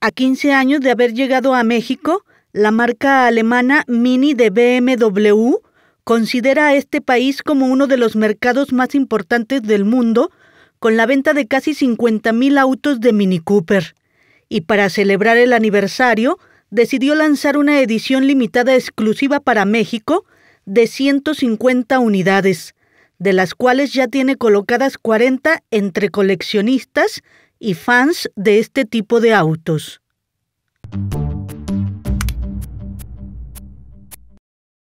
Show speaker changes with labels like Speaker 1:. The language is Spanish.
Speaker 1: A 15 años de haber llegado a México, la marca alemana Mini de BMW considera a este país como uno de los mercados más importantes del mundo, con la venta de casi 50.000 autos de Mini Cooper. Y para celebrar el aniversario, decidió lanzar una edición limitada exclusiva para México de 150 unidades, de las cuales ya tiene colocadas 40 entre coleccionistas y fans de este tipo de autos.